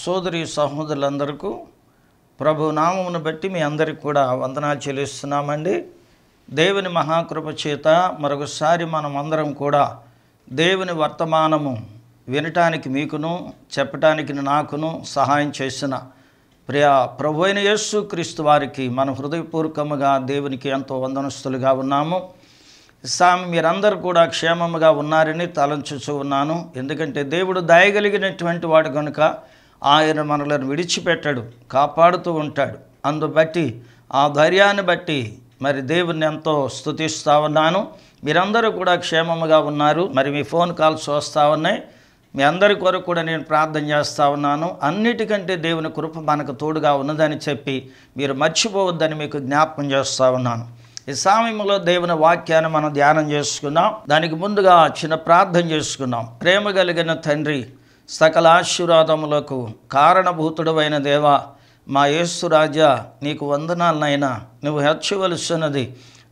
సోదరి సహోదరులందరకు ప్రభు నామమును బట్టి మీ అందరికి కూడా వందనాలు చెల్లిస్తున్నామండి దేవుని మహాకృప చేత మరొకసారి మనం అందరం కూడా దేవుని వర్తమానము వినటానికి మీకును చెప్పటానికి నాకును సహాయం చేసిన ప్రియా ప్రభు అయిన యేసు క్రీస్తు వారికి మన హృదయపూర్వకముగా దేవునికి ఎంతో వందనస్తులుగా ఉన్నాము స్వామి మీరందరూ కూడా క్షేమముగా ఉన్నారని తలంచుచూ ఉన్నాను ఎందుకంటే దేవుడు దయగలిగినటువంటి వాడు కనుక ఆయన మనలను విడిచిపెట్టడు కాపాడుతూ ఉంటాడు అందుబట్టి ఆ ధైర్యాన్ని బట్టి మరి దేవుని ఎంతో స్థుతిస్తూ ఉన్నాను మీరందరూ కూడా క్షేమముగా ఉన్నారు మరి మీ ఫోన్ కాల్స్ వస్తూ ఉన్నాయి మీ అందరి కొరకు కూడా నేను ప్రార్థన చేస్తూ ఉన్నాను అన్నిటికంటే దేవుని కృప మనకు తోడుగా ఉన్నదని చెప్పి మీరు మర్చిపోవద్దని మీకు జ్ఞాపకం చేస్తూ ఉన్నాను ఈ సమయంలో దేవుని వాక్యాన్ని మనం ధ్యానం చేసుకున్నాం దానికి ముందుగా చిన్న ప్రార్థన చేసుకున్నాం ప్రేమ కలిగిన తండ్రి సకలాశీర్వాదములకు కారణభూతుడవైన దేవా మా యేసు రాజా నీకు వందనాలనైనా నువ్వు హెచ్చవలసినది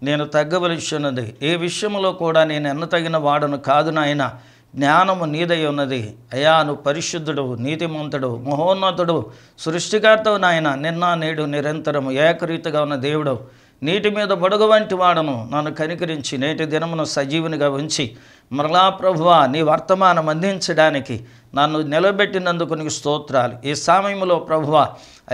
నేను తగ్గవలసినది ఏ విషయంలో కూడా నేను ఎన్నతగిన వాడును కాదు నాయన జ్ఞానము నీదై ఉన్నది అయా నువ్వు పరిశుద్ధుడు నీతిమంతుడు మహోన్నతుడు సృష్టికర్తవు నాయన నిన్న నేడు నిరంతరము ఏకరీతిగా ఉన్న దేవుడు నీటి మీద బొడుగ వంటి వాడను నన్ను కనికరించి నేటి దినమును సజీవునిగా ఉంచి మరలా ప్రభువ నీ వర్తమానం అందించడానికి నన్ను నిలబెట్టినందుకు నీకు స్తోత్రాలు ఈ సమయంలో ప్రభువ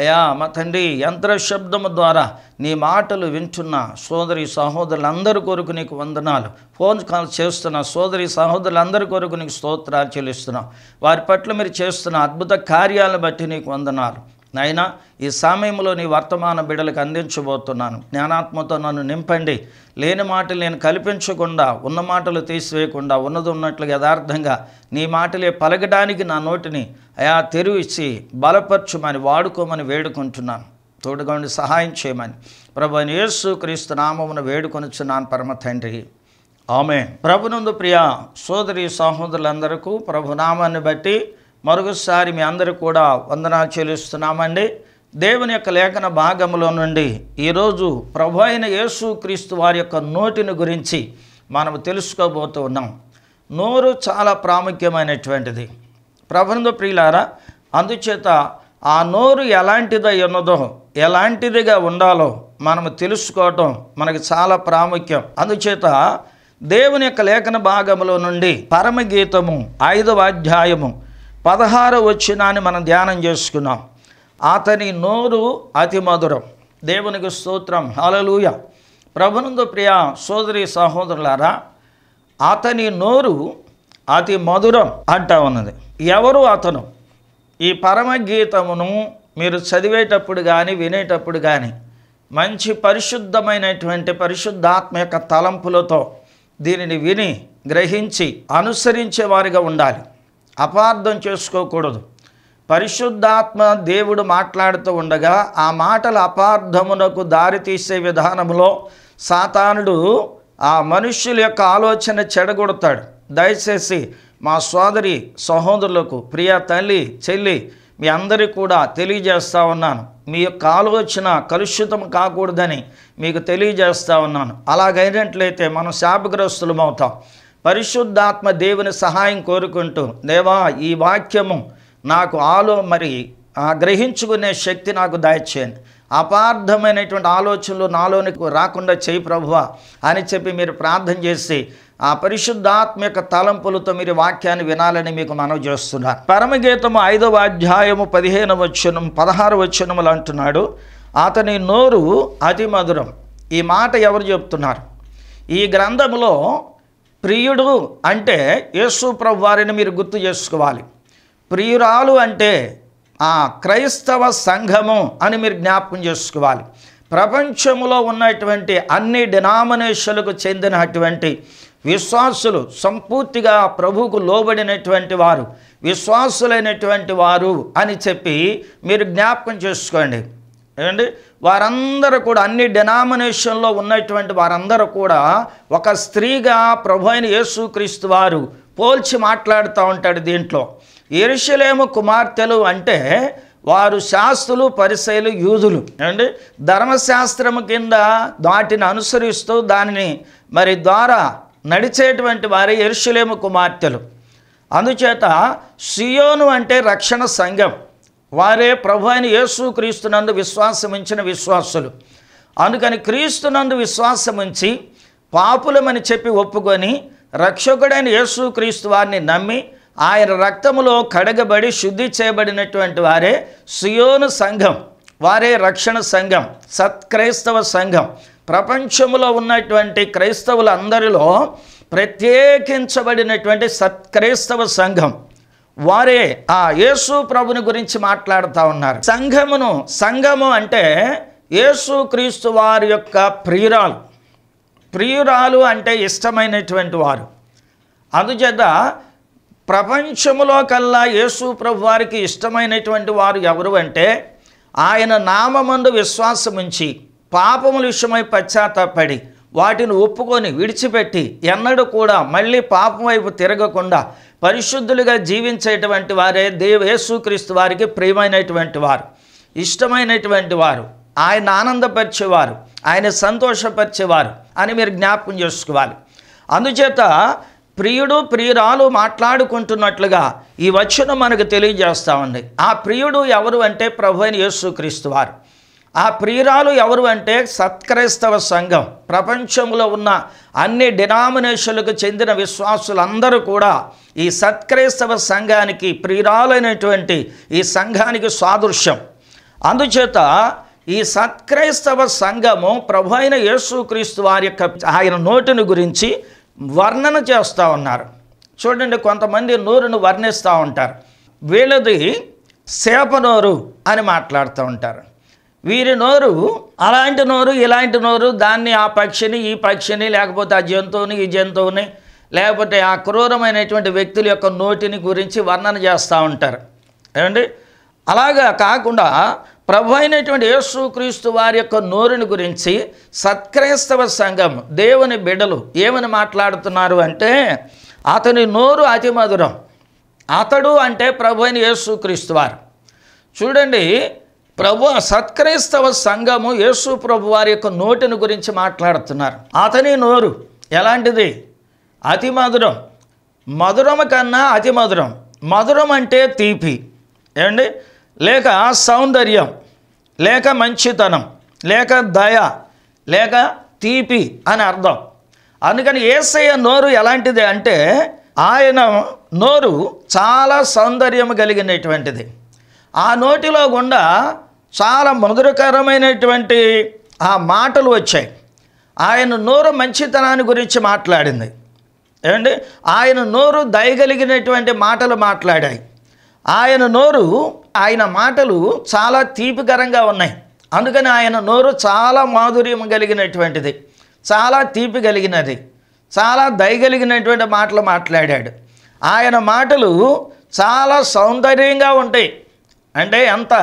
అయా మా తండ్రి యంత్రశబ్దము ద్వారా నీ మాటలు వింటున్న సోదరి సహోదరులందరి కొరకు నీకు వందనాలు ఫోన్ కాల్ చేస్తున్న సోదరి సహోదరులందరి కొరకు నీకు స్తోత్రాలు చెల్లిస్తున్నావు వారి పట్ల మీరు చేస్తున్న అద్భుత కార్యాలను బట్టి నీకు వందనాలు నాయన ఈ సమయంలో నీ వర్తమాన బిడలకు అందించబోతున్నాను జ్ఞానాత్మతో నన్ను నింపండి లేని మాటలు నేను కల్పించకుండా ఉన్న మాటలు తీసివేయకుండా ఉన్నది ఉన్నట్లు యథార్థంగా నీ మాటలే పలకడానికి నా నోటిని అయా తెరివిచ్చి బలపరచుమని వాడుకోమని వేడుకుంటున్నాను తోడుగండి సహాయం చేయమని ప్రభు యేసు క్రీస్తు నామమును వేడుకొనిచున్నాను పరమ తండ్రి ఆమె ప్రభునందు ప్రియ సోదరి సహోదరులందరకు ప్రభునామాన్ని బట్టి మరొకసారి మీ అందరూ కూడా వందనాలు చెల్లిస్తున్నామండి దేవుని యొక్క లేఖన భాగంలో నుండి ఈరోజు ప్రభు అయిన యేసు క్రీస్తు వారి యొక్క నోటిని గురించి మనం తెలుసుకోబోతూ ఉన్నాం నోరు చాలా ప్రాముఖ్యమైనటువంటిది ప్రబంధ ప్రియులారా అందుచేత ఆ నోరు ఎలాంటిదై ఉన్నదో ఎలాంటిదిగా ఉండాలో మనము తెలుసుకోవటం మనకు చాలా ప్రాముఖ్యం అందుచేత దేవుని యొక్క లేఖన భాగంలో నుండి పరమగీతము ఐదవ అధ్యాయము పదహారు వచ్చినాన్ని మనం ధ్యానం చేసుకున్నాం అతని నోరు అతి మధురం దేవునికి స్తోత్రం హలలుయ ప్రభునందు ప్రియ సోదరి సహోదరులారా అతని నోరు అతి మధురం అంటా ఉన్నది ఎవరు అతను ఈ పరమగీతమును మీరు చదివేటప్పుడు కానీ వినేటప్పుడు కానీ మంచి పరిశుద్ధమైనటువంటి పరిశుద్ధాత్మ యొక్క తలంపులతో దీనిని విని గ్రహించి అనుసరించే వారిగా ఉండాలి అపార్థం చేసుకోకూడదు పరిశుద్ధాత్మ దేవుడు మాట్లాడుతూ ఉండగా ఆ మాటల అపార్థమునకు దారితీసే విధానంలో సాతానుడు ఆ మనుష్యుల యొక్క ఆలోచన చెడగొడతాడు దయచేసి మా సోదరి సహోదరులకు ప్రియ తల్లి చెల్లి మీ అందరికీ కూడా తెలియజేస్తూ ఉన్నాను మీ యొక్క ఆలోచన కలుషితం కాకూడదని మీకు తెలియజేస్తూ ఉన్నాను అలాగైనట్లయితే మనం శాపగ్రస్తులం అవుతాం పరిశుద్ధాత్మ దేవుని సహాయం కోరుకుంటూ దేవా ఈ వాక్యము నాకు ఆలో మరి గ్రహించుకునే శక్తి నాకు దాయచేయండి అపార్థమైనటువంటి ఆలోచనలు నాలోనికి రాకుండా చేయి ప్రభువ అని చెప్పి మీరు ప్రార్థన చేసి ఆ పరిశుద్ధాత్మ యొక్క తలంపులతో మీరు వాక్యాన్ని వినాలని మీకు మనవి చేస్తున్నారు పరమగీతము ఐదవ అధ్యాయము పదిహేను వచ్చనం పదహారు వచ్చనములు అంటున్నాడు అతని నోరు అతి మధురం ఈ మాట ఎవరు చెప్తున్నారు ఈ గ్రంథంలో ప్రియుడు అంటే యేసు ప్రభు వారిని మీరు గుర్తు చేసుకోవాలి ప్రియురాలు అంటే ఆ క్రైస్తవ సంఘము అని మీరు జ్ఞాపకం చేసుకోవాలి ప్రపంచములో ఉన్నటువంటి అన్ని డినామినేషన్లకు చెందినటువంటి విశ్వాసులు సంపూర్తిగా ప్రభువుకు లోబడినటువంటి వారు విశ్వాసులైనటువంటి వారు అని చెప్పి మీరు జ్ఞాపకం చేసుకోండి ఏమండి వారందరూ కూడా అన్ని డెనామినేషన్లో ఉన్నటువంటి వారందరూ కూడా ఒక స్త్రీగా ప్రభు అయిన యేసుక్రీస్తు వారు పోల్చి మాట్లాడుతూ ఉంటాడు దీంట్లో ఎరుషలేము కుమార్తెలు అంటే వారు శాస్త్రులు పరిశైలు యూదులు ఏమండి ధర్మశాస్త్రము కింద వాటిని అనుసరిస్తూ దానిని మరి ద్వారా నడిచేటువంటి వారి ఎరుషులేము కుమార్తెలు అందుచేత సియోను అంటే రక్షణ సంఘం వారే ప్రభు అయిన యేసు క్రీస్తునందు ఇచ్చిన విశ్వాసులు అందుకని క్రీస్తునందు విశ్వాసముంచి పాపులమని చెప్పి ఒప్పుకొని రక్షకుడైన యేసు క్రీస్తు వారిని నమ్మి ఆయన రక్తములో కడగబడి శుద్ధి చేయబడినటువంటి వారే సుయోను సంఘం వారే రక్షణ సంఘం సత్క్రైస్తవ సంఘం ప్రపంచంలో ఉన్నటువంటి క్రైస్తవులందరిలో ప్రత్యేకించబడినటువంటి సత్క్రైస్తవ సంఘం వారే ఆ యేసు ప్రభుని గురించి మాట్లాడుతూ ఉన్నారు సంఘమును సంఘము అంటే యేసు క్రీస్తు వారి యొక్క ప్రియురాలు ప్రియురాలు అంటే ఇష్టమైనటువంటి వారు అందుచేత ప్రపంచంలో కల్లా యేసు ప్రభు వారికి ఇష్టమైనటువంటి వారు ఎవరు అంటే ఆయన నామమందు విశ్వాసముంచి పాపముల విషయమై పశ్చాత్తాపడి వాటిని ఒప్పుకొని విడిచిపెట్టి ఎన్నడూ కూడా మళ్ళీ పాపం వైపు తిరగకుండా పరిశుద్ధులుగా జీవించేటువంటి వారే దేవ యేసుక్రీస్తు వారికి ప్రియమైనటువంటి వారు ఇష్టమైనటువంటి వారు ఆయన ఆనందపరిచేవారు ఆయన సంతోషపరిచేవారు అని మీరు జ్ఞాపకం చేసుకోవాలి అందుచేత ప్రియుడు ప్రియురాలు మాట్లాడుకుంటున్నట్లుగా ఈ వచ్చును మనకు తెలియజేస్తూ ఉంది ఆ ప్రియుడు ఎవరు అంటే ప్రభు అయిన యేసుక్రీస్తు వారు ఆ ప్రియురాలు ఎవరు అంటే సత్క్రైస్తవ సంఘం ప్రపంచంలో ఉన్న అన్ని డినామినేషన్లకు చెందిన విశ్వాసులందరూ కూడా ఈ సత్క్రైస్తవ సంఘానికి ప్రియురాలైనటువంటి ఈ సంఘానికి సాదృశ్యం అందుచేత ఈ సత్క్రైస్తవ సంఘము ప్రభు అయిన యేసుక్రీస్తు వారి యొక్క ఆయన నోటిని గురించి వర్ణన చేస్తూ ఉన్నారు చూడండి కొంతమంది నోరును వర్ణిస్తూ ఉంటారు వీళ్ళది నోరు అని మాట్లాడుతూ ఉంటారు వీరి నోరు అలాంటి నోరు ఇలాంటి నోరు దాన్ని ఆ పక్షిని ఈ పక్షిని లేకపోతే ఆ జంతువుని ఈ జంతువుని లేకపోతే ఆ క్రూరమైనటువంటి వ్యక్తుల యొక్క నోటిని గురించి వర్ణన చేస్తూ ఉంటారు ఏమండి అలాగా కాకుండా ప్రభు అయినటువంటి యేసుక్రీస్తు వారి యొక్క నోరుని గురించి సత్క్రైస్తవ సంఘం దేవుని బిడలు ఏమని మాట్లాడుతున్నారు అంటే అతని నోరు అతి మధురం అతడు అంటే ప్రభు అయిన యేసుక్రీస్తు వారు చూడండి ప్రభు సత్క్రైస్తవ సంఘము యేసు ప్రభు వారి యొక్క నోటిని గురించి మాట్లాడుతున్నారు అతని నోరు ఎలాంటిది అతి మధురం మధురం కన్నా అతి మధురం మధురం అంటే తీపి ఏమండి లేక సౌందర్యం లేక మంచితనం లేక దయ లేక తీపి అని అర్థం అందుకని ఏసయ్య నోరు ఎలాంటిది అంటే ఆయన నోరు చాలా సౌందర్యం కలిగినటువంటిది ఆ నోటిలో గుండా చాలా మధురకరమైనటువంటి ఆ మాటలు వచ్చాయి ఆయన నోరు మంచితనాన్ని గురించి మాట్లాడింది ఏమండి ఆయన నోరు దయగలిగినటువంటి మాటలు మాట్లాడాయి ఆయన నోరు ఆయన మాటలు చాలా తీపికరంగా ఉన్నాయి అందుకని ఆయన నోరు చాలా మాధుర్యం కలిగినటువంటిది చాలా తీపి కలిగినది చాలా దయగలిగినటువంటి మాటలు మాట్లాడాడు ఆయన మాటలు చాలా సౌందర్యంగా ఉంటాయి అంటే ఎంత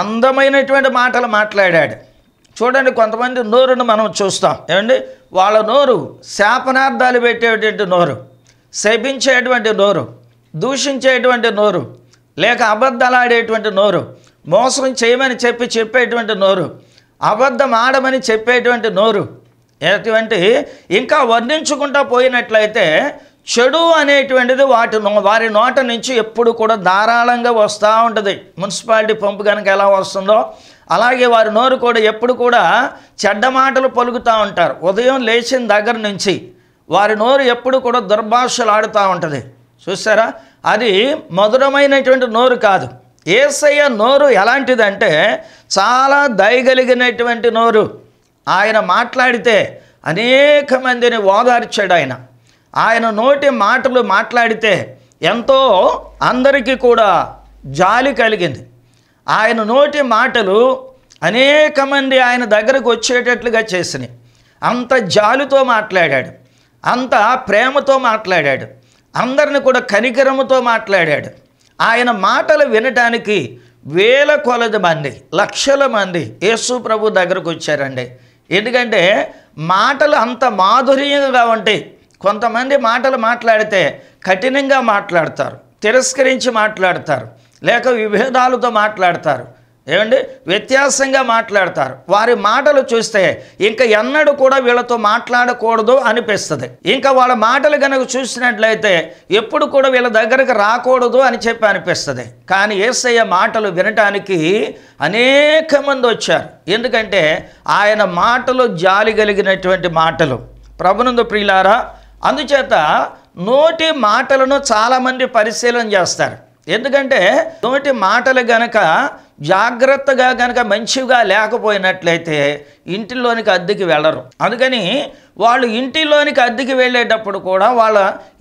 అందమైనటువంటి మాటలు మాట్లాడాడు చూడండి కొంతమంది నోరును మనం చూస్తాం ఏమండి వాళ్ళ నోరు శాపనార్థాలు పెట్టేటువంటి నోరు శపించేటువంటి నోరు దూషించేటువంటి నోరు లేక అబద్ధాలాడేటువంటి నోరు మోసం చేయమని చెప్పి చెప్పేటువంటి నోరు అబద్ధం ఆడమని చెప్పేటువంటి నోరు ఎటువంటి ఇంకా వర్ణించుకుంటా పోయినట్లయితే చెడు అనేటువంటిది వాటి వారి నోట నుంచి ఎప్పుడు కూడా ధారాళంగా వస్తూ ఉంటుంది మున్సిపాలిటీ పంపు కనుక ఎలా వస్తుందో అలాగే వారి నోరు కూడా ఎప్పుడు కూడా చెడ్డ మాటలు పలుకుతూ ఉంటారు ఉదయం లేచిన దగ్గర నుంచి వారి నోరు ఎప్పుడు కూడా దుర్భాషలు ఆడుతూ ఉంటుంది చూసారా అది మధురమైనటువంటి నోరు కాదు ఏసయ్య నోరు ఎలాంటిదంటే చాలా దయగలిగినటువంటి నోరు ఆయన మాట్లాడితే అనేక మందిని ఓదార్చాడు ఆయన ఆయన నోటి మాటలు మాట్లాడితే ఎంతో అందరికీ కూడా జాలి కలిగింది ఆయన నోటి మాటలు అనేక మంది ఆయన దగ్గరకు వచ్చేటట్లుగా చేసినాయి అంత జాలితో మాట్లాడాడు అంత ప్రేమతో మాట్లాడాడు అందరిని కూడా కనికరముతో మాట్లాడాడు ఆయన మాటలు వినటానికి వేల కొలది మంది లక్షల మంది యేసు ప్రభు దగ్గరకు వచ్చారండి ఎందుకంటే మాటలు అంత మాధుర్యంగా ఉంటాయి కొంతమంది మాటలు మాట్లాడితే కఠినంగా మాట్లాడతారు తిరస్కరించి మాట్లాడతారు లేక విభేదాలతో మాట్లాడతారు ఏమండి వ్యత్యాసంగా మాట్లాడతారు వారి మాటలు చూస్తే ఇంకా ఎన్నడూ కూడా వీళ్ళతో మాట్లాడకూడదు అనిపిస్తుంది ఇంకా వాళ్ళ మాటలు కనుక చూసినట్లయితే ఎప్పుడు కూడా వీళ్ళ దగ్గరకు రాకూడదు అని చెప్పి అనిపిస్తుంది కానీ ఏసయ్య మాటలు వినటానికి అనేక మంది వచ్చారు ఎందుకంటే ఆయన మాటలు జాలి కలిగినటువంటి మాటలు ప్రభునందు ప్రియులారా అందుచేత నోటి మాటలను చాలామంది పరిశీలన చేస్తారు ఎందుకంటే నోటి మాటలు గనక జాగ్రత్తగా గనక మంచిగా లేకపోయినట్లయితే ఇంటిలోనికి అద్దెకి వెళ్ళరు అందుకని వాళ్ళు ఇంటిలోనికి అద్దెకి వెళ్ళేటప్పుడు కూడా వాళ్ళ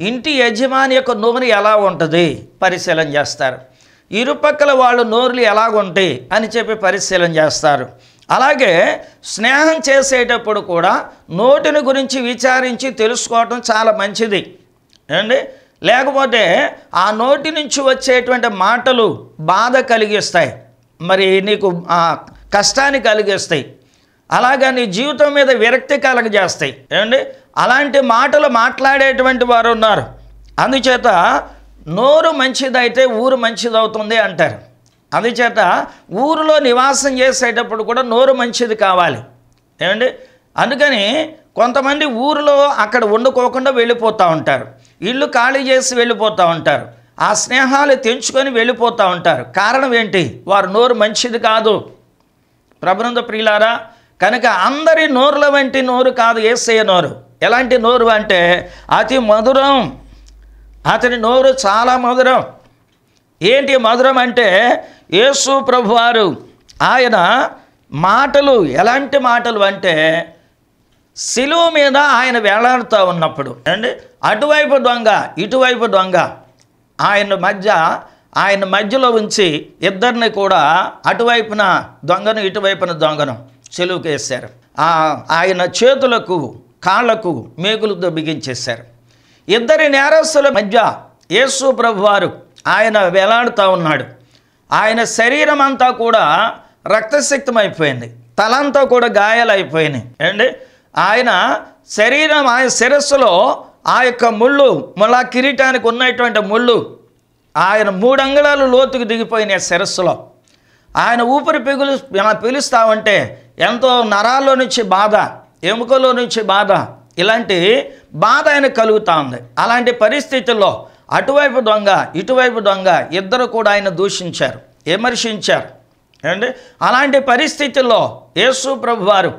ఇంటి యజమాని యొక్క నోరు ఎలా ఉంటుంది పరిశీలన చేస్తారు ఇరుపక్కల వాళ్ళు నోర్లు ఎలాగుంటాయి అని చెప్పి పరిశీలన చేస్తారు అలాగే స్నేహం చేసేటప్పుడు కూడా నోటిని గురించి విచారించి తెలుసుకోవటం చాలా మంచిది ఏమండి లేకపోతే ఆ నోటి నుంచి వచ్చేటువంటి మాటలు బాధ కలిగిస్తాయి మరి నీకు కష్టాన్ని కలిగిస్తాయి అలాగా నీ జీవితం మీద విరక్తి కలగజేస్తాయి ఏమండి అలాంటి మాటలు మాట్లాడేటువంటి వారు ఉన్నారు అందుచేత నోరు మంచిదైతే ఊరు మంచిదవుతుంది అంటారు అందుచేత ఊరిలో నివాసం చేసేటప్పుడు కూడా నోరు మంచిది కావాలి ఏమండి అందుకని కొంతమంది ఊరిలో అక్కడ వండుకోకుండా వెళ్ళిపోతూ ఉంటారు ఇల్లు ఖాళీ చేసి వెళ్ళిపోతూ ఉంటారు ఆ స్నేహాలు తెంచుకొని వెళ్ళిపోతూ ఉంటారు కారణం ఏంటి వారు నోరు మంచిది కాదు ప్రబృంద ప్రియులారా కనుక అందరి నోరుల వంటి నోరు కాదు ఏసయ్య నోరు ఎలాంటి నోరు అంటే అతి మధురం అతని నోరు చాలా మధురం ఏంటి మధురం అంటే యేసు ప్రభువారు ఆయన మాటలు ఎలాంటి మాటలు అంటే శిలువు మీద ఆయన వేలాడుతూ ఉన్నప్పుడు అండి అటువైపు దొంగ ఇటువైపు దొంగ ఆయన మధ్య ఆయన మధ్యలో ఉంచి ఇద్దరిని కూడా అటువైపున దొంగను ఇటువైపున దొంగను చెలువుకేశారు ఆయన చేతులకు కాళ్లకు మేకులతో బిగించేశారు ఇద్దరి నేరస్తుల మధ్య యేసు ప్రభువారు ఆయన వేలాడుతూ ఉన్నాడు ఆయన శరీరం అంతా కూడా రక్తశక్తం అయిపోయింది తలంతా కూడా అయిపోయినాయి అండి ఆయన శరీరం ఆయన శిరస్సులో ఆ యొక్క ముళ్ళు మళ్ళా కిరీటానికి ఉన్నటువంటి ముళ్ళు ఆయన మూడు అంగుళాలు లోతుకు దిగిపోయినాయి శిరస్సులో ఆయన ఊపిరి పిగులు పిలుస్తా ఉంటే ఎంతో నరాల్లో నుంచి బాధ ఎముకలో నుంచి బాధ ఇలాంటి బాధ ఆయన కలుగుతూ ఉంది అలాంటి పరిస్థితుల్లో అటువైపు దొంగ ఇటువైపు దొంగ ఇద్దరు కూడా ఆయన దూషించారు విమర్శించారు ఏమండి అలాంటి పరిస్థితుల్లో యేసు ప్రభు వారు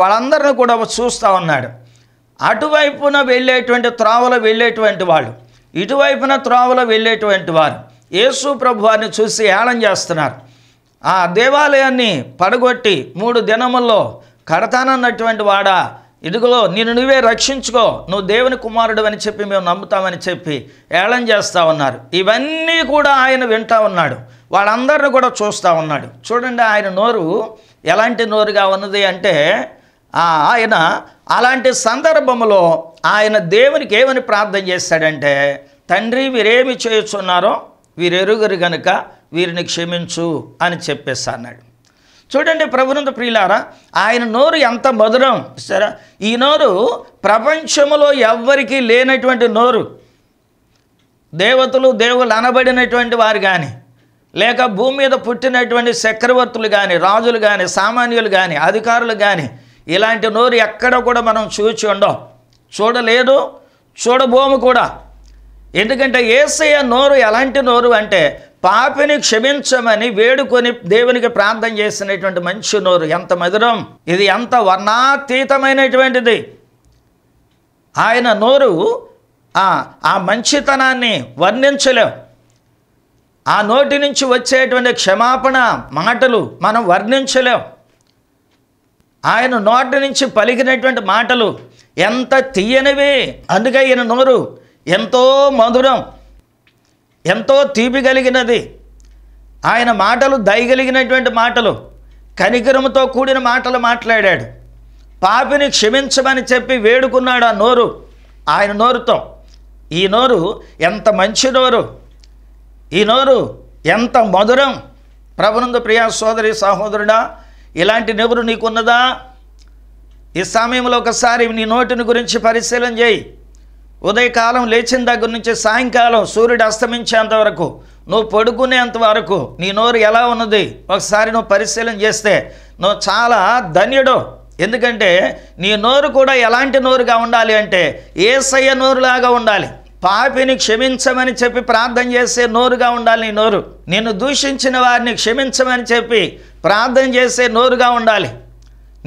వాళ్ళందరిని కూడా చూస్తూ ఉన్నాడు అటువైపున వెళ్ళేటువంటి త్రోవలో వెళ్ళేటువంటి వాళ్ళు ఇటువైపున త్రోవలో వెళ్ళేటువంటి వారు యేసు ప్రభు వారిని చూసి ఏళం చేస్తున్నారు ఆ దేవాలయాన్ని పడగొట్టి మూడు దినముల్లో కడతానన్నటువంటి వాడా ఇదిగో నేను నువ్వే రక్షించుకో నువ్వు దేవుని కుమారుడు అని చెప్పి మేము నమ్ముతామని చెప్పి ఏళం చేస్తూ ఉన్నారు ఇవన్నీ కూడా ఆయన వింటూ ఉన్నాడు వాళ్ళందరిని కూడా చూస్తూ ఉన్నాడు చూడండి ఆయన నోరు ఎలాంటి నోరుగా ఉన్నది అంటే ఆయన అలాంటి సందర్భంలో ఆయన దేవునికి ఏమని ప్రార్థన చేశాడంటే తండ్రి వీరేమి చేయుచున్నారో వీరెరుగురు గనుక వీరిని క్షమించు అని చెప్పేసి అన్నాడు చూడండి ప్రభునంద ప్రియులారా ఆయన నోరు ఎంత మధురం సరే ఈ నోరు ప్రపంచంలో ఎవ్వరికీ లేనటువంటి నోరు దేవతలు దేవులు అనబడినటువంటి వారు కానీ లేక భూమి మీద పుట్టినటువంటి చక్రవర్తులు కానీ రాజులు కానీ సామాన్యులు కానీ అధికారులు కానీ ఇలాంటి నోరు ఎక్కడ కూడా మనం చూచి ఉండం చూడలేదు చూడబోము కూడా ఎందుకంటే ఏసయ్య నోరు ఎలాంటి నోరు అంటే పాపిని క్షమించమని వేడుకొని దేవునికి ప్రార్థన చేసినటువంటి మంచి నోరు ఎంత మధురం ఇది ఎంత వర్ణాతీతమైనటువంటిది ఆయన నోరు ఆ మంచితనాన్ని వర్ణించలేం ఆ నోటి నుంచి వచ్చేటువంటి క్షమాపణ మాటలు మనం వర్ణించలేం ఆయన నోటి నుంచి పలికినటువంటి మాటలు ఎంత తీయనివి అందుకే ఈయన నోరు ఎంతో మధురం ఎంతో తీపి కలిగినది ఆయన మాటలు దయగలిగినటువంటి మాటలు కనికరముతో కూడిన మాటలు మాట్లాడాడు పాపిని క్షమించమని చెప్పి వేడుకున్నాడు ఆ నోరు ఆయన నోరుతో ఈ నోరు ఎంత మంచి నోరు ఈ నోరు ఎంత మధురం ప్రభునందు ప్రియా సోదరి సహోదరుడా ఇలాంటి నెవరు నీకున్నదా ఈ సమయంలో ఒకసారి నీ నోటిని గురించి పరిశీలన చేయి ఉదయకాలం లేచిన దగ్గర నుంచి సాయంకాలం సూర్యుడు అస్తమించేంత వరకు నువ్వు పడుకునేంత వరకు నీ నోరు ఎలా ఉన్నది ఒకసారి నువ్వు పరిశీలన చేస్తే నువ్వు చాలా ధన్యుడు ఎందుకంటే నీ నోరు కూడా ఎలాంటి నోరుగా ఉండాలి అంటే ఏసయ్య నోరులాగా ఉండాలి పాపిని క్షమించమని చెప్పి ప్రార్థన చేసే నోరుగా ఉండాలి నీ నోరు నిన్ను దూషించిన వారిని క్షమించమని చెప్పి ప్రార్థన చేసే నోరుగా ఉండాలి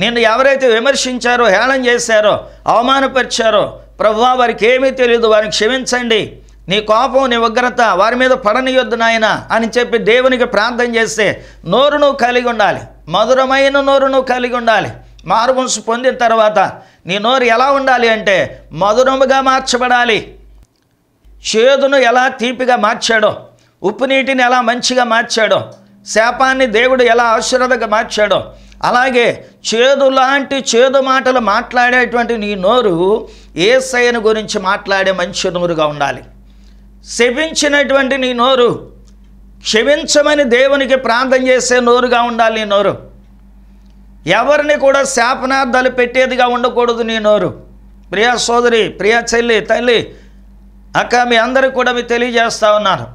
నిన్ను ఎవరైతే విమర్శించారో హేళన చేశారో అవమానపరిచారో ప్రభా వారికి ఏమీ తెలియదు వారిని క్షమించండి నీ కోపం నీ ఉగ్రత వారి మీద పడనియొద్దు నాయన అని చెప్పి దేవునికి ప్రార్థన చేస్తే నోరు నువ్వు కలిగి ఉండాలి మధురమైన నోరు నువ్వు కలిగి ఉండాలి మారుమనసు పొందిన తర్వాత నీ నోరు ఎలా ఉండాలి అంటే మధురముగా మార్చబడాలి చేదును ఎలా తీపిగా మార్చాడో ఉప్పు నీటిని ఎలా మంచిగా మార్చాడో శాపాన్ని దేవుడు ఎలా ఆశీర్వదగా మార్చాడో అలాగే చేదు లాంటి చేదు మాటలు మాట్లాడేటువంటి నీ నోరు ఏసైన గురించి మాట్లాడే మంచి నోరుగా ఉండాలి శపించినటువంటి నీ నోరు క్షమించమని దేవునికి ప్రార్థన చేసే నోరుగా ఉండాలి నీ నోరు ఎవరిని కూడా శాపనార్థాలు పెట్టేదిగా ఉండకూడదు నీ నోరు ప్రియా సోదరి ప్రియా చెల్లి తల్లి అక్క మీ అందరికి కూడా మీకు తెలియజేస్తా ఉన్నారు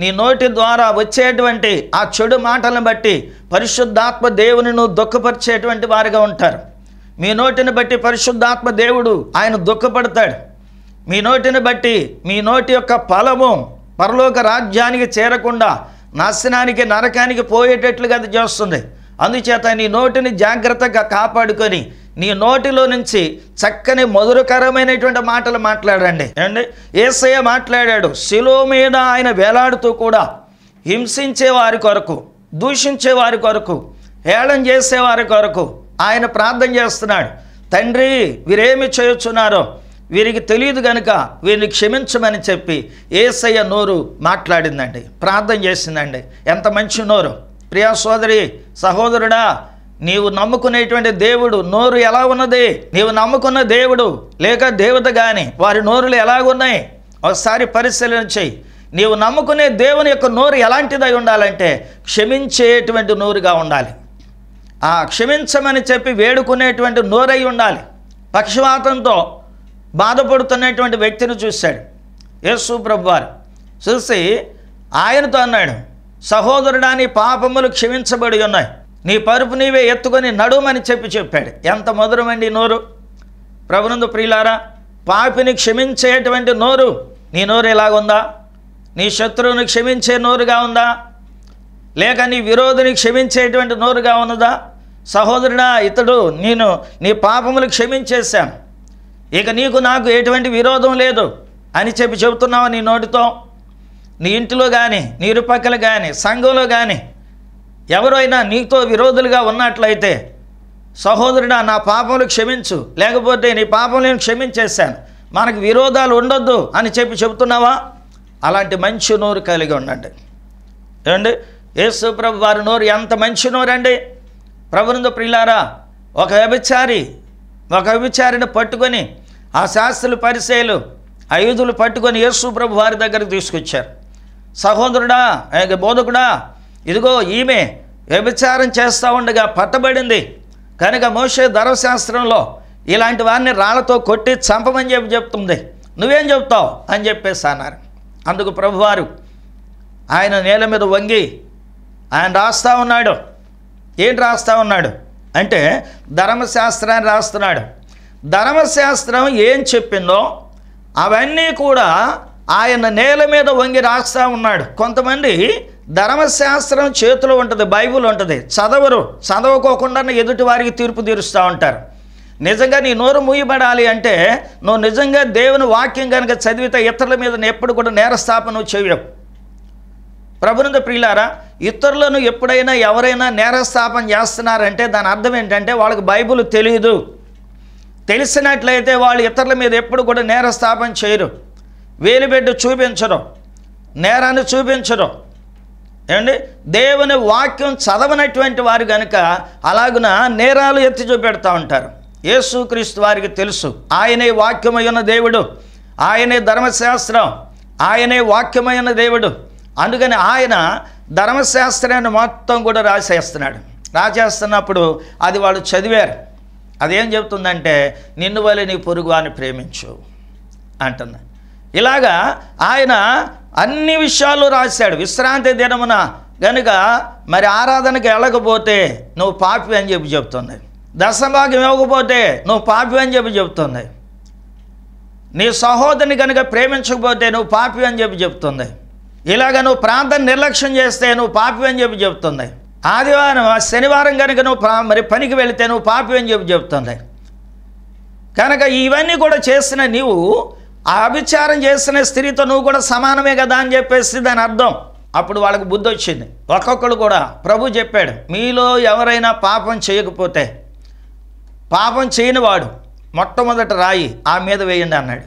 నీ నోటి ద్వారా వచ్చేటువంటి ఆ చెడు మాటలను బట్టి పరిశుద్ధాత్మ దేవుని నువ్వు దుఃఖపరిచేటువంటి వారిగా ఉంటారు మీ నోటిని బట్టి పరిశుద్ధాత్మ దేవుడు ఆయన దుఃఖపడతాడు మీ నోటిని బట్టి మీ నోటి యొక్క ఫలము పరలోక రాజ్యానికి చేరకుండా నాశనానికి నరకానికి పోయేటట్లుగా అది చేస్తుంది అందుచేత నీ నోటిని జాగ్రత్తగా కాపాడుకొని నీ నోటిలో నుంచి చక్కని మధురకరమైనటువంటి మాటలు మాట్లాడండి ఏండి ఏసయ్య మాట్లాడాడు శిలో మీద ఆయన వేలాడుతూ కూడా హింసించే వారి కొరకు దూషించే వారి కొరకు హేళం చేసేవారి కొరకు ఆయన ప్రార్థన చేస్తున్నాడు తండ్రి వీరేమి చేయొచ్చున్నారో వీరికి తెలియదు గనుక వీరిని క్షమించమని చెప్పి ఏసయ్య నోరు మాట్లాడిందండి ప్రార్థన చేసిందండి ఎంత మంచి నోరు ప్రియా సోదరి సహోదరుడా నీవు నమ్ముకునేటువంటి దేవుడు నోరు ఎలా ఉన్నది నీవు నమ్ముకున్న దేవుడు లేక దేవత కానీ వారి నోరులు ఎలాగున్నాయి ఒకసారి పరిశీలన చేయి నీవు నమ్ముకునే దేవుని యొక్క నోరు ఎలాంటిదై ఉండాలంటే క్షమించేటువంటి నోరుగా ఉండాలి ఆ క్షమించమని చెప్పి వేడుకునేటువంటి నోరై ఉండాలి పక్షవాతంతో బాధపడుతున్నటువంటి వ్యక్తిని చూశాడు యేసు ప్రభువారు చూసి ఆయనతో అన్నాడు సహోదరుడా నీ పాపములు క్షమించబడి ఉన్నాయి నీ పరుపు నీవే ఎత్తుకొని నడుమని చెప్పి చెప్పాడు ఎంత మధురమండి నోరు ప్రభునందు ప్రియులారా పాపిని క్షమించేటువంటి నోరు నీ నోరు ఎలాగుందా నీ శత్రువుని క్షమించే నోరుగా ఉందా లేక నీ విరోధిని క్షమించేటువంటి నోరుగా ఉన్నదా సహోదరుడా ఇతడు నేను నీ పాపములు క్షమించేశాను ఇక నీకు నాకు ఎటువంటి విరోధం లేదు అని చెప్పి చెబుతున్నావు నీ నోటితో నీ ఇంటిలో కానీ నీ ఇరుపక్కల కానీ సంఘంలో కానీ ఎవరైనా నీతో విరోధులుగా ఉన్నట్లయితే సహోదరుడా నా పాపములు క్షమించు లేకపోతే నీ పాపం నేను క్షమించేశాను మనకు విరోధాలు ఉండొద్దు అని చెప్పి చెబుతున్నావా అలాంటి మంచి నోరు కలిగి ఉండండి ఏమండి యేసు ప్రభు వారి నోరు ఎంత మంచి అండి ప్రభునంద ప్రియులారా ఒక వ్యభిచారి ఒక వ్యభిచారిని పట్టుకొని ఆ శాస్త్రులు పరిశీలు ఆయుధులు పట్టుకొని యేసు ప్రభు వారి దగ్గరకు తీసుకొచ్చారు సహోదరుడా బోధకుడా ఇదిగో ఈమె వ్యభిచారం చేస్తూ ఉండగా పట్టబడింది కనుక మోషే ధర్మశాస్త్రంలో ఇలాంటి వారిని రాళ్లతో కొట్టి చంపమని చెప్పి చెప్తుంది నువ్వేం చెప్తావు అని చెప్పేసి అన్నారు అందుకు ప్రభువారు ఆయన నేల మీద వంగి ఆయన రాస్తూ ఉన్నాడు ఏంటి రాస్తా ఉన్నాడు అంటే ధర్మశాస్త్రాన్ని రాస్తున్నాడు ధర్మశాస్త్రం ఏం చెప్పిందో అవన్నీ కూడా ఆయన నేల మీద వంగి రాస్తా ఉన్నాడు కొంతమంది ధర్మశాస్త్రం చేతిలో ఉంటుంది బైబుల్ ఉంటుంది చదవరు చదవకోకుండా ఎదుటి వారికి తీర్పు తీరుస్తూ ఉంటారు నిజంగా నీ నోరు మూయబడాలి అంటే నువ్వు నిజంగా దేవుని వాక్యం కనుక చదివితే ఇతరుల మీద ఎప్పుడు కూడా నేరస్థాపన చేయవు ప్రభునంద ప్రియులారా ఇతరులను ఎప్పుడైనా ఎవరైనా నేరస్థాపన చేస్తున్నారంటే దాని అర్థం ఏంటంటే వాళ్ళకి బైబుల్ తెలియదు తెలిసినట్లయితే వాళ్ళు ఇతరుల మీద ఎప్పుడు కూడా నేరస్థాపన చేయరు వేలిబెడ్డు చూపించడం నేరాన్ని చూపించడం ఏమండి దేవుని వాక్యం చదవనటువంటి వారు కనుక అలాగున నేరాలు ఎత్తి చూపెడతా ఉంటారు యేసుక్రీస్తు వారికి తెలుసు ఆయనే వాక్యమైన దేవుడు ఆయనే ధర్మశాస్త్రం ఆయనే వాక్యమైన దేవుడు అందుకని ఆయన ధర్మశాస్త్రాన్ని మొత్తం కూడా రాసేస్తున్నాడు రాసేస్తున్నప్పుడు అది వాళ్ళు చదివారు అదేం చెబుతుందంటే నిన్ను వలె నీ పొరుగు అని ప్రేమించు అంటున్నాను ఇలాగా ఆయన అన్ని విషయాలు రాశాడు విశ్రాంతి దినమున కనుక మరి ఆరాధనకి వెళ్ళకపోతే నువ్వు పాపి అని చెప్పి చెప్తున్నాయి దశభాగ్యం ఇవ్వకపోతే నువ్వు పాపి అని చెప్పి చెప్తున్నాయి నీ సహోదరిని కనుక ప్రేమించకపోతే నువ్వు పాపి అని చెప్పి చెప్తుంది ఇలాగ నువ్వు ప్రాంతం నిర్లక్ష్యం చేస్తే నువ్వు పాపి అని చెప్పి చెప్తుంది ఆదివారం శనివారం కనుక నువ్వు మరి పనికి వెళితే నువ్వు పాపి అని చెప్పి చెప్తుంది కనుక ఇవన్నీ కూడా చేసిన నీవు ఆభిచారం చేసిన స్త్రీతో నువ్వు కూడా సమానమే కదా అని చెప్పేసి దాని అర్థం అప్పుడు వాళ్ళకు బుద్ధి వచ్చింది ఒక్కొక్కడు కూడా ప్రభు చెప్పాడు మీలో ఎవరైనా పాపం చేయకపోతే పాపం చేయనివాడు మొట్టమొదటి రాయి ఆ మీద వేయండి అన్నాడు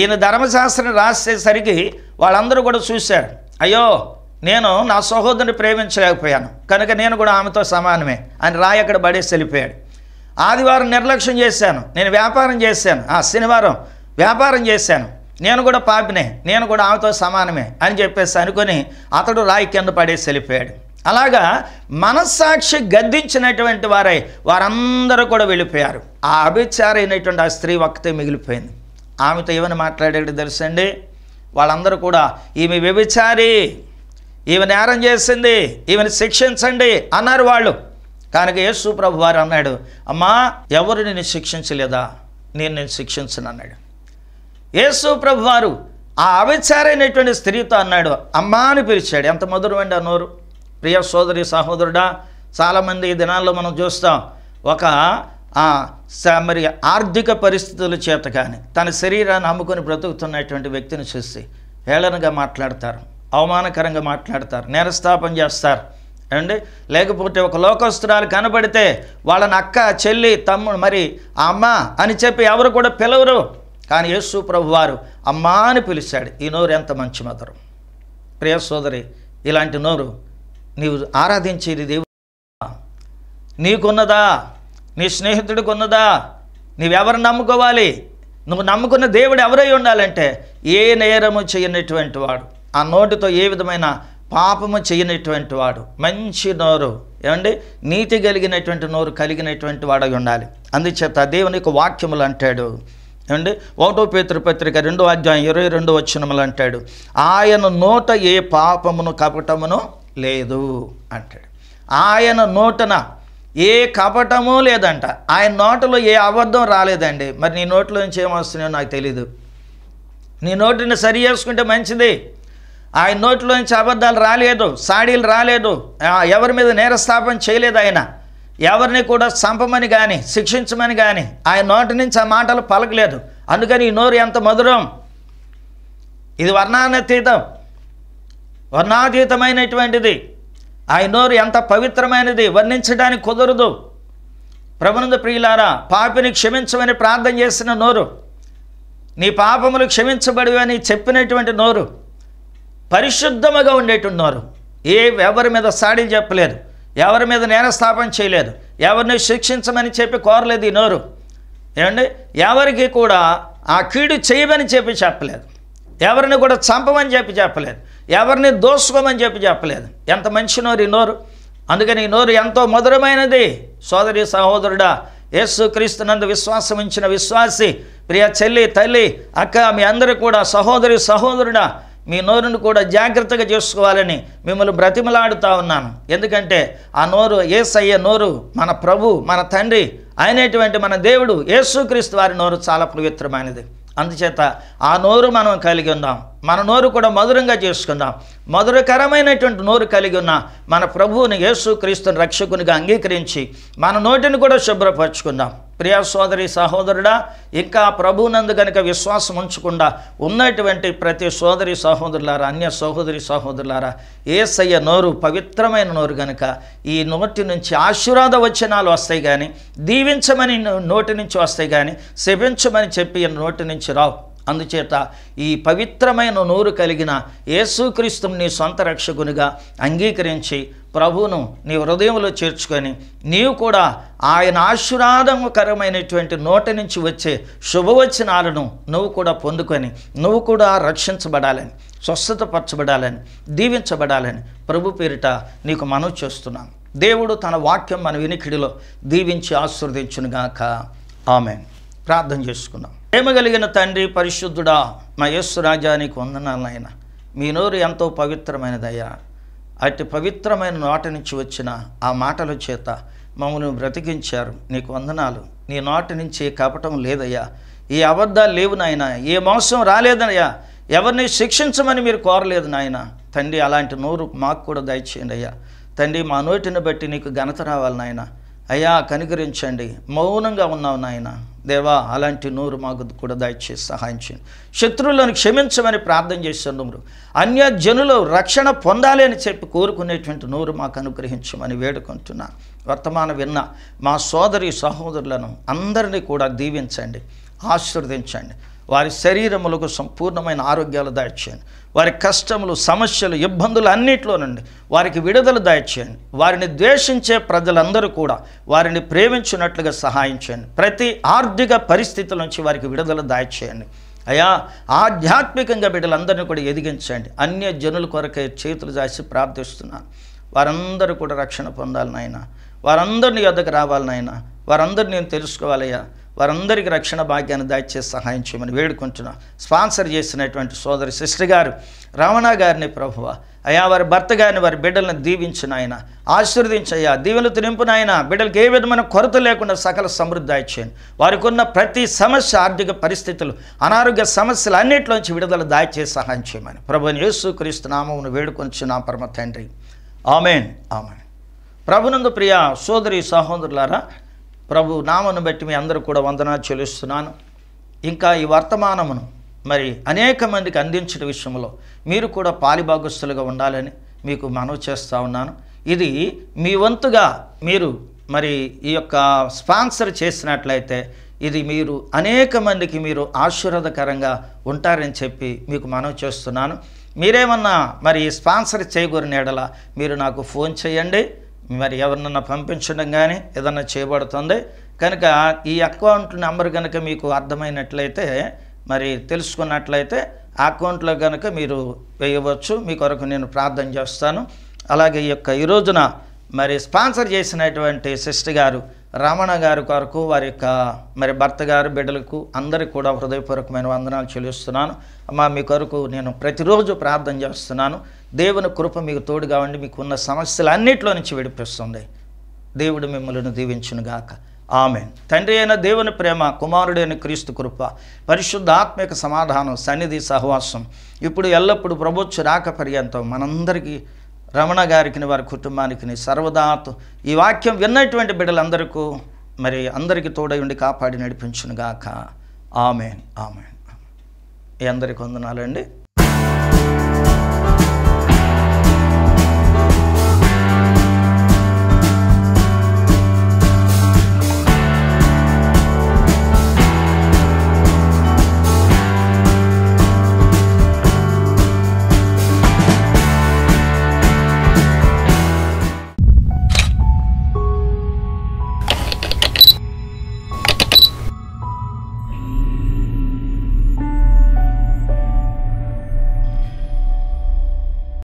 ఈయన ధర్మశాస్త్రం రాసేసరికి వాళ్ళందరూ కూడా చూశారు అయ్యో నేను నా సహోదరుని ప్రేమించలేకపోయాను కనుక నేను కూడా ఆమెతో సమానమే అని రాయి అక్కడ పడేసి వెళ్ళిపోయాడు ఆదివారం నిర్లక్ష్యం చేశాను నేను వ్యాపారం చేశాను ఆ శనివారం వ్యాపారం చేశాను నేను కూడా పాపినే నేను కూడా ఆమెతో సమానమే అని చెప్పేసి అనుకొని అతడు రాయి కింద పడేసి వెళ్ళిపోయాడు అలాగా మనస్సాక్షి గద్దించినటువంటి వారై వారందరూ కూడా వెళ్ళిపోయారు ఆ అభిచారైనటువంటి ఆ స్త్రీ ఒక్కతే మిగిలిపోయింది ఆమెతో ఏమని తెలుసు అండి వాళ్ళందరూ కూడా ఈమె వ్యభిచారి ఈమె నేరం చేసింది ఈమెను శిక్షించండి అన్నారు వాళ్ళు కనుక యేసు ప్రభు వారు అన్నాడు అమ్మా ఎవరు నేను శిక్షించలేదా నేను నేను శిక్షించను అన్నాడు యేసు ప్రభు వారు ఆ అవిచారైనటువంటి స్త్రీతో అన్నాడు అమ్మ అని పిలిచాడు ఎంత మధురమండి ఆ నోరు ప్రియ సోదరి సహోదరుడా చాలామంది ఈ దినాల్లో మనం చూస్తాం ఒక మరి ఆర్థిక పరిస్థితుల చేత కానీ తన శరీరాన్ని అమ్ముకొని బ్రతుకుతున్నటువంటి వ్యక్తిని చూసి హేళనగా మాట్లాడతారు అవమానకరంగా మాట్లాడతారు నేరస్థాపన చేస్తారు అండి లేకపోతే ఒక లోకస్తురాలు కనబడితే వాళ్ళని అక్క చెల్లి తమ్ముడు మరి అమ్మ అని చెప్పి ఎవరు కూడా పిలవరు కానీ యేసు ప్రభువారు అమ్మా అని పిలిచాడు ఈ నోరు ఎంత మంచి మధురం ప్రియ సోదరి ఇలాంటి నోరు నీవు ఆరాధించేది దేవుడు నీకున్నదా నీ స్నేహితుడికి ఉన్నదా నీవెవరు నమ్ముకోవాలి నువ్వు నమ్ముకున్న దేవుడు ఎవరై ఉండాలంటే ఏ నేరము చేయనటువంటి వాడు ఆ నోటితో ఏ విధమైన పాపము చేయనటువంటి వాడు మంచి నోరు ఏమండి నీతి కలిగినటువంటి నోరు కలిగినటువంటి వాడై ఉండాలి అందుచేత దేవుని యొక్క వాక్యములు అంటాడు ఏమండి ఒకటో పేతృపత్రిక రెండో అధ్యాయం ఇరవై రెండో వచ్చినములు అంటాడు ఆయన నోట ఏ పాపమును కపటమును లేదు అంటాడు ఆయన నోటన ఏ కపటము లేదంట ఆయన నోటలో ఏ అబద్ధం రాలేదండి మరి నీ నోట్లో నుంచి ఏమొస్తున్నాయో నాకు తెలీదు నీ నోటిని సరి చేసుకుంటే మంచిది ఆయన నోట్లో నుంచి అబద్ధాలు రాలేదు సాడీలు రాలేదు ఎవరి మీద నేరస్థాపన చేయలేదు ఆయన ఎవరిని కూడా చంపమని కానీ శిక్షించమని కానీ ఆయన నోటి నుంచి ఆ మాటలు పలకలేదు అందుకని ఈ నోరు ఎంత మధురం ఇది వర్ణానతీతం వర్ణాతీతమైనటువంటిది ఆ నోరు ఎంత పవిత్రమైనది వర్ణించడానికి కుదరదు ప్రభునందు ప్రియులారా పాపిని క్షమించమని ప్రార్థన చేసిన నోరు నీ పాపములు క్షమించబడివని చెప్పినటువంటి నోరు పరిశుద్ధముగా ఉండేటువంటి నోరు ఏ ఎవరి మీద సాడీలు చెప్పలేదు ఎవరి మీద నేరస్థాపన చేయలేదు ఎవరిని శిక్షించమని చెప్పి కోరలేదు ఈ నోరు ఏమండి ఎవరికి కూడా ఆ కీడు చేయమని చెప్పి చెప్పలేదు ఎవరిని కూడా చంపమని చెప్పి చెప్పలేదు ఎవరిని దోసుకోమని చెప్పి చెప్పలేదు ఎంత మంచి నోరు ఈ నోరు అందుకని ఈ నోరు ఎంతో మధురమైనది సోదరి సహోదరుడా యేసుక్రీస్తు నందు విశ్వాసం ఇచ్చిన విశ్వాసి ప్రియ చెల్లి తల్లి అక్క మీ అందరూ కూడా సహోదరి సహోదరుడా మీ నోరును కూడా జాగ్రత్తగా చేసుకోవాలని మిమ్మల్ని బ్రతిమలాడుతూ ఉన్నాను ఎందుకంటే ఆ నోరు ఏసయ్య నోరు మన ప్రభు మన తండ్రి అయినటువంటి మన దేవుడు యేసుక్రీస్తు వారి నోరు చాలా పవిత్రమైనది అందుచేత ఆ నోరు మనం కలిగి ఉందాం మన నోరు కూడా మధురంగా చేసుకుందాం మధురకరమైనటువంటి నోరు కలిగి ఉన్న మన ప్రభువుని యేసుక్రీస్తుని రక్షకునిగా అంగీకరించి మన నోటిని కూడా శుభ్రపరచుకుందాం ప్రియా సోదరి సహోదరుడా ఇంకా ప్రభునందు కనుక విశ్వాసం ఉంచకుండా ఉన్నటువంటి ప్రతి సోదరి సహోదరులారా అన్య సహోదరి సహోదరులారా ఏసయ్య నోరు పవిత్రమైన నోరు గనుక ఈ నోటి నుంచి ఆశీర్వాద వచనాలు వస్తాయి కానీ దీవించమని నోటి నుంచి వస్తాయి కానీ శపించమని చెప్పి నోటి నుంచి రావు అందుచేత ఈ పవిత్రమైన నోరు కలిగిన యేసుక్రీస్తుని నీ సొంత రక్షకునిగా అంగీకరించి ప్రభువును నీ హృదయంలో చేర్చుకొని నీవు కూడా ఆయన ఆశీర్వాదకరమైనటువంటి నోట నుంచి వచ్చే శుభవచనాలను నువ్వు కూడా పొందుకొని నువ్వు కూడా రక్షించబడాలని స్వస్థతపరచబడాలని దీవించబడాలని ప్రభు పేరిట నీకు మనవి చేస్తున్నాను దేవుడు తన వాక్యం మన వినికిడిలో దీవించి ఆశీర్వదించునుగాక ఆమె ప్రార్థన చేసుకున్నాం ప్రేమ కలిగిన తండ్రి పరిశుద్ధుడా మా యస్సు రాజానికి వందనాలు ఆయన మీ నోరు ఎంతో పవిత్రమైనదయ్యా అటు పవిత్రమైన నోట నుంచి వచ్చిన ఆ మాటల చేత మమ్మల్ని బ్రతికించారు నీకు వందనాలు నీ నోటి నుంచి కపటం లేదయ్యా ఏ అబద్ధాలు లేవు నాయన ఏ మోసం రాలేదనయ్యా ఎవరిని శిక్షించమని మీరు కోరలేదు నాయన తండ్రి అలాంటి నోరు మాకు కూడా దయచేయండి అయ్యా తండ్రి మా నోటిని బట్టి నీకు ఘనత రావాలి నాయన అయ్యా కనికరించండి మౌనంగా ఉన్నావు నాయన దేవా అలాంటి నూరు మాకు కూడా దయచేసి సహాయం చేయండి శత్రువులను క్షమించమని ప్రార్థన చేసిన నూరు అన్య జనులు రక్షణ పొందాలి అని చెప్పి కోరుకునేటువంటి నూరు మాకు అనుగ్రహించమని వేడుకుంటున్నా వర్తమానం విన్న మా సోదరి సహోదరులను అందరినీ కూడా దీవించండి ఆశీర్వదించండి వారి శరీరములకు సంపూర్ణమైన ఆరోగ్యాలు దయచేయండి వారి కష్టములు సమస్యలు ఇబ్బందులు అన్నింటిలో నుండి వారికి విడుదల దయచేయండి వారిని ద్వేషించే ప్రజలందరూ కూడా వారిని ప్రేమించున్నట్లుగా సహాయం చేయండి ప్రతి ఆర్థిక పరిస్థితుల నుంచి వారికి విడుదల దయచేయండి అయా ఆధ్యాత్మికంగా బిడ్డలందరినీ కూడా ఎదిగించండి అన్య జనుల కొరకే చేతులు దాసి ప్రార్థిస్తున్నాను వారందరూ కూడా రక్షణ పొందాలి నాయన వారందరినీ యొద్దకు రావాలి నాయన వారందరినీ నేను తెలుసుకోవాలయ్యా వారందరికీ రక్షణ భాగ్యాన్ని దయచేసి సహాయం చేయమని వేడుకుంటున్నాం స్పాన్సర్ చేసినటువంటి సోదరి సిస్టర్ గారు రమణ గారిని ప్రభువ అయా వారి భర్త గారిని వారి బిడ్డలను దీవించిన ఆయన ఆశీర్వదించయ్యా దీవెనలతో నింపున ఆయన బిడ్డలకు ఏ విధమైన కొరత లేకుండా సకల సమృద్ధి దాయిచేయండి వారికి ఉన్న ప్రతి సమస్య ఆర్థిక పరిస్థితులు అనారోగ్య సమస్యలు అన్నింటిలోంచి విడుదల దాయిచేసి సహాయం చేయమని ప్రభుని యేసు క్రీస్తు నామమును నా పరమ తండ్రి ఆమెన్ ఆమెన్ ప్రభునందు ప్రియ సోదరి సహోదరులారా ప్రభు నామను బట్టి మీ అందరూ కూడా వందనా చెల్లిస్తున్నాను ఇంకా ఈ వర్తమానమును మరి అనేక మందికి అందించిన విషయంలో మీరు కూడా పాలిభాగస్తులుగా ఉండాలని మీకు మనవి చేస్తూ ఉన్నాను ఇది మీ వంతుగా మీరు మరి ఈ యొక్క స్పాన్సర్ చేసినట్లయితే ఇది మీరు అనేక మందికి మీరు ఆశీర్వాదకరంగా ఉంటారని చెప్పి మీకు మనవి చేస్తున్నాను మీరేమన్నా మరి స్పాన్సర్ చేయకూరిన ఎడల మీరు నాకు ఫోన్ చేయండి మరి ఎవరినన్నా పంపించడం కానీ ఏదన్నా చేయబడుతుంది కనుక ఈ అకౌంట్ నెంబర్ కనుక మీకు అర్థమైనట్లయితే మరి తెలుసుకున్నట్లయితే ఆ అకౌంట్లో కనుక మీరు వేయవచ్చు మీ కొరకు నేను ప్రార్థన చేస్తాను అలాగే ఈ యొక్క ఈ రోజున మరి స్పాన్సర్ చేసినటువంటి సిస్టర్ గారు రమణ గారి కొరకు వారి యొక్క మరి భర్త గారు బిడ్డలకు అందరికీ కూడా హృదయపూర్వకమైన వందనాలు చెల్లిస్తున్నాను అమ్మ మీ కొరకు నేను ప్రతిరోజు ప్రార్థన చేస్తున్నాను దేవుని కృప మీకు కావండి మీకు మీకున్న సమస్యలు అన్నింటిలో నుంచి విడిపిస్తుంది దేవుడు మిమ్మల్ని దీవించునుగాక ఆమె తండ్రి అయిన దేవుని ప్రేమ కుమారుడైన క్రీస్తు కృప పరిశుద్ధ ఆత్మిక సమాధానం సన్నిధి సహవాసం ఇప్పుడు ఎల్లప్పుడు ప్రభుత్వ రాక పర్యంతం మనందరికీ రమణ గారికిని వారి కుటుంబానికి సర్వదాత్ ఈ వాక్యం విన్నటువంటి బిడ్డలందరికీ మరి అందరికీ తోడై ఉండి కాపాడి నడిపించునుగాక ఆమె ఆమె ఈ అందరికీ వందనాలండి